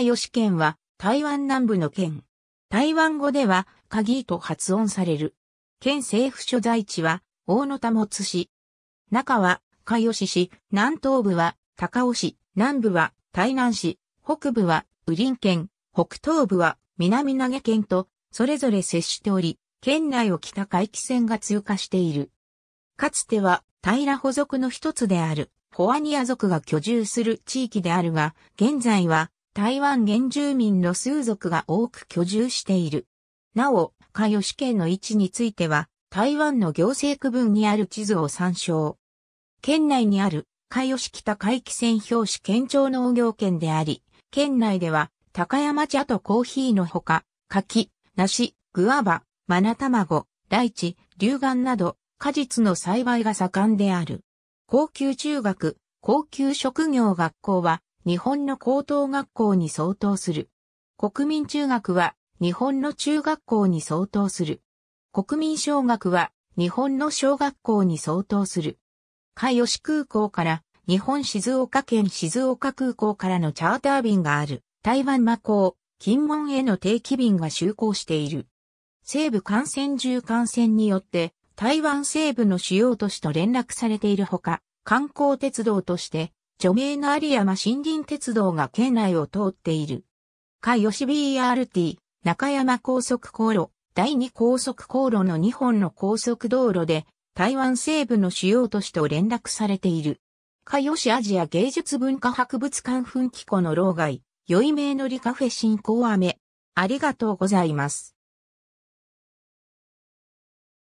ヨシ県は台湾南部の県。台湾語では、カギーと発音される。県政府所在地は、大野田つ市。中は、ヨ吉市、南東部は、高尾市、南部は、台南市、北部は、雨林県、北東部は、南投げ県と、それぞれ接しており、県内を北海汽線が通過している。かつては、平保族の一つである、ホアニア族が居住する地域であるが、現在は、台湾原住民の数族が多く居住している。なお、下吉県の位置については、台湾の行政区分にある地図を参照。県内にある下吉北海汽船標識県庁農業圏であり、県内では高山茶とコーヒーのほか、柿、梨、グアバ、マナ卵、大地、チ、龍眼など果実の栽培が盛んである。高級中学、高級職業学校は日本の高等学校に相当する。国民中学は日本の中学校に相当する。国民小学は日本の小学校に相当する。海吉空港から日本静岡県静岡空港からのチャーター便がある台湾魔港、金門への定期便が就航している。西部幹線中幹線によって台湾西部の主要都市と連絡されているほか、観光鉄道として著名な有山森林鉄道が県内を通っている。下吉 BRT、中山高速航路、第二高速航路の2本の高速道路で、台湾西部の主要都市と連絡されている。下吉アジア芸術文化博物館噴気湖の老街、い名のりカフェ新興雨。ありがとうございます。